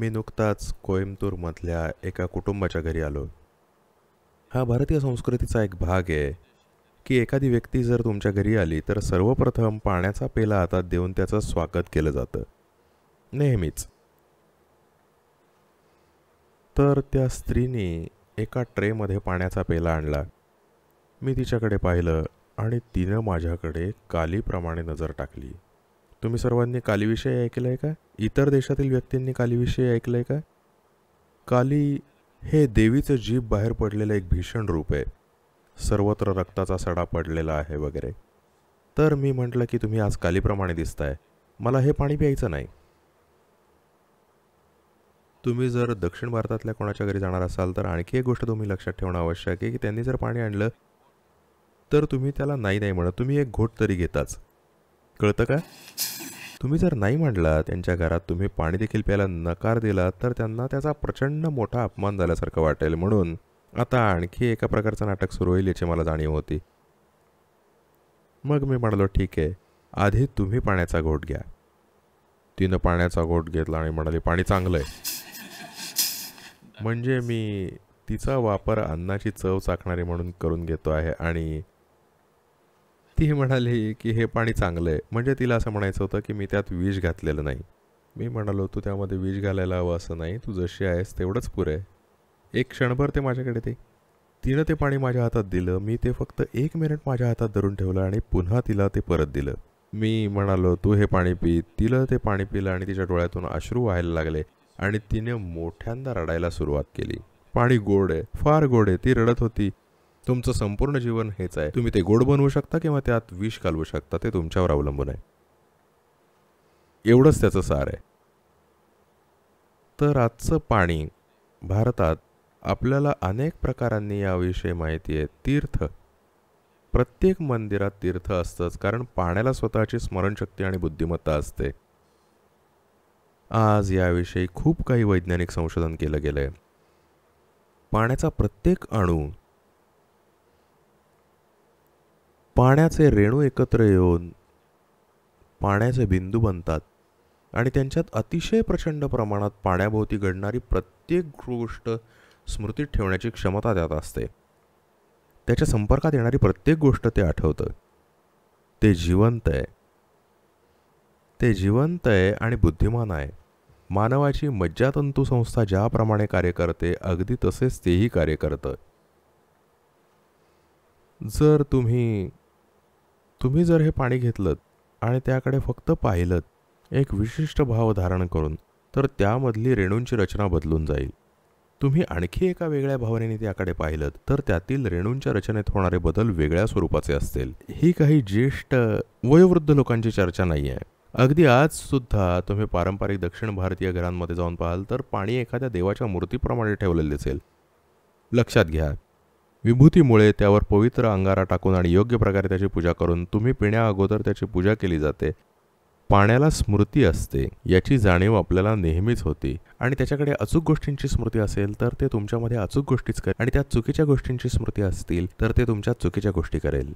मी नुकताच कोईमतूरमधल्या एका कुटुंबाच्या घरी आलो हा भारतीय संस्कृतीचा एक भाग आहे की एखादी व्यक्ती जर तुमच्या घरी आली तर सर्वप्रथम पाण्याचा पेला हातात देऊन त्याचं स्वागत केलं जातं नेहमीच तर त्या स्त्रीने एका ट्रेमध्ये पाण्याचा पेला आणला मी तिच्याकडे पाहिलं आणि तिनं माझ्याकडे कालीप्रमाणे नजर टाकली तुम्ही सर्वांनी कालीविषयी ऐकलं आहे का इतर देशातील व्यक्तींनी कालीविषयी ऐकलं आहे का काली हे देवीचं जीभ बाहेर पडलेलं एक भीषण रूप आहे सर्वत्र रक्ताचा सडा पडलेला आहे वगैरे तर मी म्हटलं की तुम्ही आज कालीप्रमाणे दिसताय मला हे पाणी प्यायचं नाही तुम्ही जर दक्षिण भारतातल्या कोणाच्या घरी जाणार असाल तर आणखी एक गोष्ट तुम्ही लक्षात ठेवणं आवश्यक आहे की त्यांनी जर पाणी आणलं तर तुम्ही त्याला नाही नाही म्हणत तुम्ही एक घोट तरी घेताच कळतं का तुम्ही जर नाही मांडला त्यांच्या घरात तुम्ही पाणी देखील प्यायला नकार दिला तर त्यांना त्याचा प्रचंड मोठा अपमान झाल्यासारखं वाटेल म्हणून आता आणखी एका प्रकारचं नाटक सुरू होईल याची मला जाणीव होती मग मी म्हणालो ठीक आहे आधी तुम्ही पाण्याचा घोट घ्या तिनं पाण्याचा घोट घेतला आणि म्हणाली पाणी चांगलं आहे म्हणजे मी तिचा वापर अन्नाची चव चाकणारी म्हणून करून घेतो आहे आणि तीही म्हणाली की हे पाणी चांगलं आहे म्हणजे तिला असं म्हणायचं होतं की मी त्यात विष घातलेलं नाही मी म्हणालो तू त्यामध्ये विष घालायला हवं असं नाही तू जशी आहेस तेवढंच पुरे आहे एक क्षणभर ते माझ्याकडे ते तिनं ते पाणी माझ्या हातात दिलं मी ते फक्त एक मिनिट माझ्या हातात धरून ठेवलं आणि पुन्हा तिला ते परत दिलं मी म्हणालो तू हे पाणी पी तिला ते पाणी पिलं आणि तिच्या डोळ्यातून अश्रू व्हायला लागले आणि तिने मोठ्यांदा रडायला सुरुवात केली पाणी गोड आहे फार गोड आहे ती रडत होती तुमचं संपूर्ण जीवन हेच आहे तुम्ही ते गोड बनवू शकता किंवा त्यात विष घालवू शकता ते तुमच्यावर अवलंबून आहे एवढंच त्याचं सार आहे तर आजचं पाणी भारतात आपल्याला अनेक प्रकारांनी याविषयी माहिती आहे तीर्थ प्रत्येक मंदिरात तीर्थ असतंच कारण पाण्याला स्वतःची स्मरणशक्ती आणि बुद्धिमत्ता असते आज याविषयी खूप काही वैज्ञानिक संशोधन केलं गेलं आहे पाण्याचा प्रत्येक अणू पाण्याचे रेणू एकत्र येऊन पाण्याचे बिंदू बनतात आणि त्यांच्यात अतिशय प्रचंड प्रमाणात पाण्याभोवती घडणारी प्रत्येक गोष्ट स्मृतीत ठेवण्याची क्षमता त्यात असते त्याच्या संपर्कात येणारी प्रत्येक गोष्ट ते आठवतं ते जिवंत आहे ते जिवंत आहे आणि बुद्धिमान आहे मानवाची मज्जातंतू संस्था ज्याप्रमाणे कार्य करते अगदी तसेच तेही कार्य करतं जर तुम्ही तुम्ही जर हे पाणी घेतलं आणि त्याकडे फक्त पाहिलं एक विशिष्ट भाव धारण करून तर त्यामधली रेणूंची रचना बदलून जाईल तुम्ही आणखी एका वेगळ्या भावनेने त्याकडे पाहिलं तर त्यातील रेणूंच्या रचनेत होणारे बदल वेगळ्या स्वरूपाचे असतील ही काही ज्येष्ठ वयोवृद्ध लोकांची चर्चा नाही आहे अगदी आज सुद्धा तुम्ही पारंपरिक दक्षिण भारतीय घरांमध्ये जाऊन पाहाल तर पाणी एखाद्या देवाच्या मूर्तीप्रमाणे ठेवलेले दिसेल लक्षात घ्या विभूतीमुळे त्यावर पवित्र अंगारा टाकून आणि योग्य प्रकारे त्याची पूजा करून तुम्ही पिण्या अगोदर त्याची पूजा केली जाते पाण्याला स्मृती असते याची जाणीव आपल्याला नेहमीच होती आणि त्याच्याकडे अचूक गोष्टींची स्मृती असेल तर ते तुमच्यामध्ये अचूक गोष्टीच करेल आणि त्या चुकीच्या गोष्टींची स्मृती असतील तर ते तुमच्या चुकीच्या गोष्टी करेल